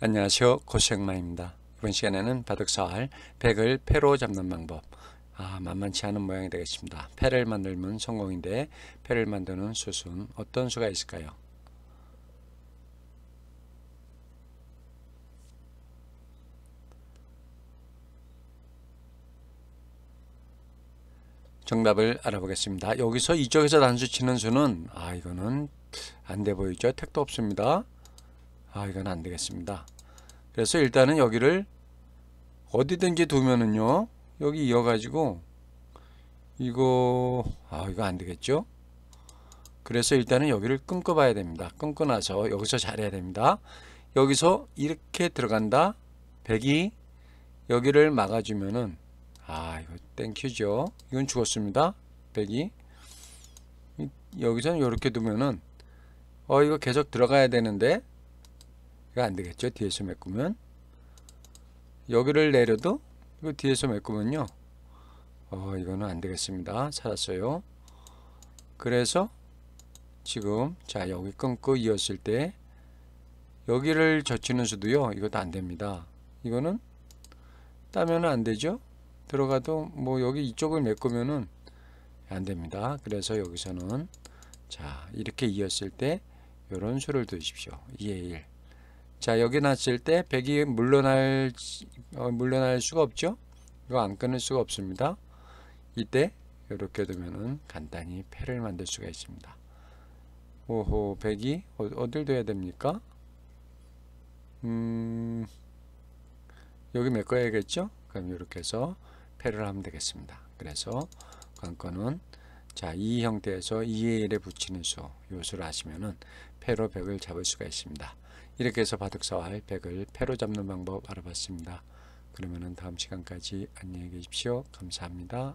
안녕하세요 고생마입니다 이번 시간에는 바둑살 0을 패로 잡는 방법 아 만만치 않은 모양이 되겠습니다 패를 만들면 성공인데 패를 만드는 수순 어떤 수가 있을까요 정답을 알아보겠습니다 여기서 이쪽에서 단수 치는 수는 아 이거는 안 돼 보이죠 택도 없습니다 아 이건 안되겠습니다 그래서 일단은 여기를 어디든지 두면은요 여기 이어가지고 이거 아 이거 안되겠죠 그래서 일단은 여기를 끊고 봐야 됩니다 끊고 나서 여기서 잘해야 됩니다 여기서 이렇게 들어간다 백이 여기를 막아주면은 아 이거 땡큐죠 이건 죽었습니다 백이 여기서는 이렇게 두면은 어 이거 계속 들어가야 되는데 이거 안 되겠죠. 뒤에서 메꾸면. 여기를 내려도 이거 그 뒤에서 메꾸면요. 어, 이거는 안 되겠습니다. 살았어요 그래서 지금 자 여기 끊고 이었을 때 여기를 젖히는 수도요. 이것도 안 됩니다. 이거는 따면 안 되죠. 들어가도 뭐 여기 이쪽을 메꾸면은 안 됩니다. 그래서 여기서는 자 이렇게 이었을 때 이런 수를 두십시오. 2의 예, 1. 예. 자 여기 놨을 때 100이 물러날 어, 물러날 수가 없죠 이거 안 끊을 수가 없습니다 이때 이렇게 두면은 간단히 패를 만들 수가 있습니다 오호 100이 어, 어딜 둬야 됩니까 음 여기 메꿔야겠죠 그럼 이렇게 해서 패를 하면 되겠습니다 그래서 관건은 자, 이 형태에서 2의 1에 붙이는 수, 요수를 하시면은 패로 백을 잡을 수가 있습니다. 이렇게 해서 바둑사활 1을 패로 잡는 방법 알아봤습니다. 그러면은 다음 시간까지 안녕히 계십시오. 감사합니다.